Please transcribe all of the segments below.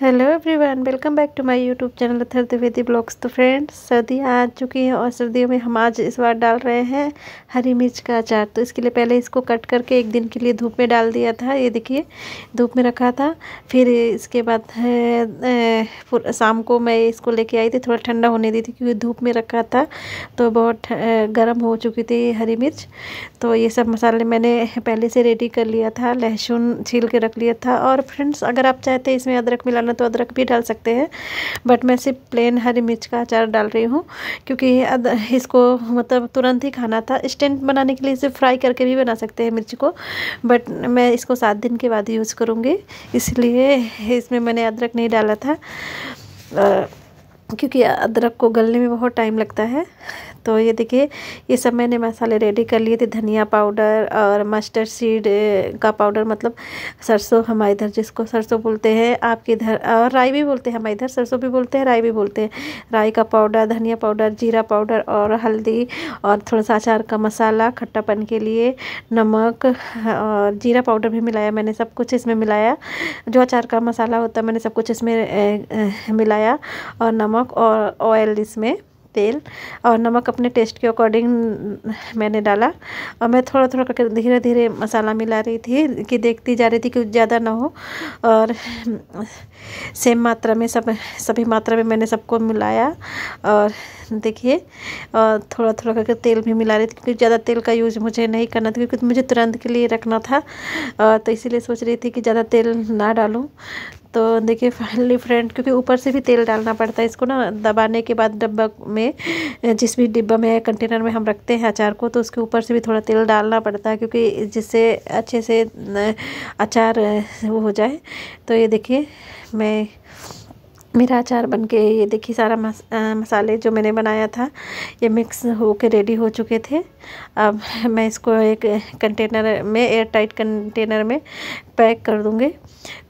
hello everyone welcome back to my YouTube channel Athar Dwivedi vlogs तो friends सर्दियाँ आ चुकी हैं और सर्दियों में हम आज इस बार डाल रहे हैं हरी मिर्च का अचार तो इसके लिए पहले इसको कट करके एक दिन के लिए धूप में डाल दिया था ये देखिए धूप में रखा था फिर इसके बाद शाम को मैं इसको लेके आई थी थोड़ा ठंडा होने दी थी क्योंकि धूप में रखा था तो बहुत गर्म हो चुकी थी हरी मिर्च तो ये सब मसाले मैंने पहले से रेडी कर लिया था लहसुन छील के रख लिया था और फ्रेंड्स अगर आप चाहते इसमें अदरक मिलाना तो अदरक भी डाल सकते हैं बट मैं सिर्फ प्लेन हरी मिर्च का अचार डाल रही हूँ क्योंकि इसको मतलब तुरंत ही खाना था स्टेंट बनाने के लिए इसे फ्राई करके भी बना सकते हैं मिर्च को बट मैं इसको सात दिन के बाद यूज़ करूँगी इसलिए इसमें मैंने अदरक नहीं डाला था क्योंकि अदरक को गलने में बहुत टाइम लगता है तो ये देखिए ये सब मैंने मसाले रेडी कर लिए थे धनिया पाउडर और मस्टर्ड सीड का पाउडर मतलब सरसों हमारे इधर जिसको सरसों बोलते हैं आपके इधर और राई भी बोलते हैं हमारे इधर सरसों भी बोलते हैं राई भी बोलते हैं राई का पाउडर धनिया पाउडर जीरा पाउडर और हल्दी और थोड़ा सा अचार का मसाला खट्टापन के लिए नमक और जीरा पाउडर भी मिलाया मैंने सब कुछ इसमें मिलाया जो अचार का मसाला होता है मैंने सब कुछ इसमें मिलाया और नमक और ऑयल इसमें तेल और नमक अपने टेस्ट के अकॉर्डिंग मैंने डाला और मैं थोड़ा थोड़ा करके धीरे धीरे मसाला मिला रही थी कि देखती जा रही थी कि ज़्यादा ना हो और सेम मात्रा में सब सभी मात्रा में मैंने सबको मिलाया और देखिए और थोड़ा थोड़ा करके तेल भी मिला रही थी क्योंकि ज़्यादा तेल का यूज़ मुझे नहीं करना था क्योंकि मुझे तुरंत के लिए रखना था तो इसीलिए सोच रही थी कि ज़्यादा तेल ना डालूँ तो देखिए फाइनली फ्रेंड क्योंकि ऊपर से भी तेल डालना पड़ता है इसको ना दबाने के बाद डब्बा में जिस भी डिब्बा में कंटेनर में हम रखते हैं अचार को तो उसके ऊपर से भी थोड़ा तेल डालना पड़ता है क्योंकि जिससे अच्छे से अचार वो हो जाए तो ये देखिए मैं मेरा अचार बन के ये देखिए सारा मस, आ, मसाले जो मैंने बनाया था ये मिक्स हो के रेडी हो चुके थे अब मैं इसको एक कंटेनर में एयर टाइट कंटेनर में पैक कर दूँगी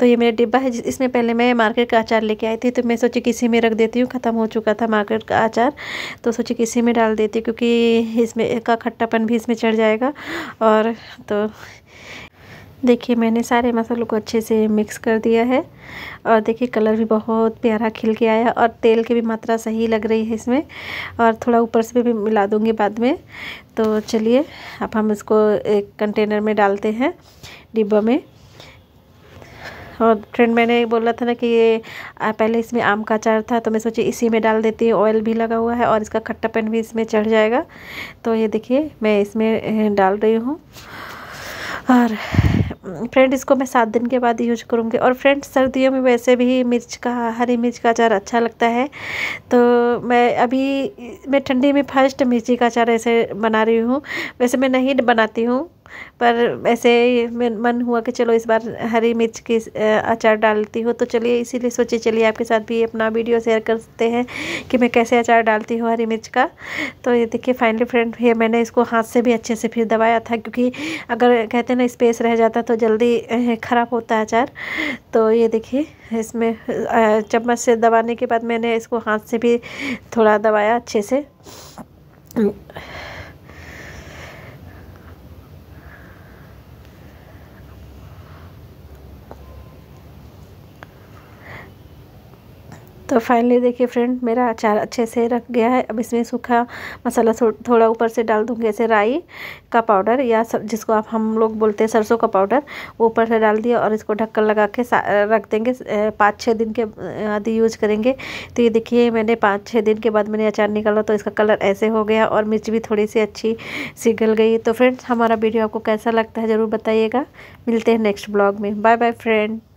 तो ये मेरा डिब्बा है इसमें पहले मैं मार्केट का अचार लेके आई थी तो मैं सोची किसी में रख देती हूँ ख़त्म हो चुका था मार्केट का अचार तो सोची किसी में डाल देती हूँ क्योंकि इसमें का खट्टापन भी इसमें चढ़ जाएगा और तो देखिए मैंने सारे मसालों को अच्छे से मिक्स कर दिया है और देखिए कलर भी बहुत प्यारा खिल के आया और तेल की भी मात्रा सही लग रही है इसमें और थोड़ा ऊपर से भी मिला दूँगी बाद में तो चलिए अब हम इसको एक कंटेनर में डालते हैं डिब्बा में और फ्रेंड मैंने बोला था ना कि ये पहले इसमें आम का अचार था तो मैं सोची इसी में डाल देती हूँ ऑयल भी लगा हुआ है और इसका खट्टापन भी इसमें चढ़ जाएगा तो ये देखिए मैं इसमें डाल रही हूँ और फ्रेंड इसको मैं सात दिन के बाद यूज करूँगी और फ्रेंड सर्दियों में वैसे भी मिर्च का हरी मिर्च का अचार अच्छा लगता है तो मैं अभी मैं ठंडी में फर्स्ट मिर्ची का अचार ऐसे बना रही हूँ वैसे मैं नहीं बनाती हूँ पर ऐसे मन हुआ कि चलो इस बार हरी मिर्च की अचार डालती हूँ तो चलिए इसीलिए सोचे चलिए आपके साथ भी अपना वीडियो शेयर करते हैं कि मैं कैसे अचार डालती हूँ हरी मिर्च का तो ये देखिए फाइनली फ्रेंड ये मैंने इसको हाथ से भी अच्छे से फिर दबाया था क्योंकि अगर कहते हैं ना स्पेस रह जाता तो जल्दी ख़राब होता है अचार तो ये देखिए इसमें चम्मच से दबाने के बाद मैंने इसको हाथ से भी थोड़ा दबाया अच्छे से तो फाइनली देखिए फ्रेंड मेरा अचार अच्छे से रख गया है अब इसमें सूखा मसाला थोड़ा ऊपर से डाल दूँगी जैसे राई का पाउडर या जिसको आप हम लोग बोलते हैं सरसों का पाउडर वो ऊपर से डाल दिया और इसको ढक्कन लगा के रख देंगे पाँच छः दिन के आदि यूज करेंगे तो ये देखिए मैंने पाँच छः दिन के बाद मैंने अचार निकाला तो इसका कलर ऐसे हो गया और मिर्च भी थोड़ी सी अच्छी सिगल गई तो फ्रेंड्स हमारा वीडियो आपको कैसा लगता है ज़रूर बताइएगा मिलते हैं नेक्स्ट ब्लॉग में बाय बाय फ्रेंड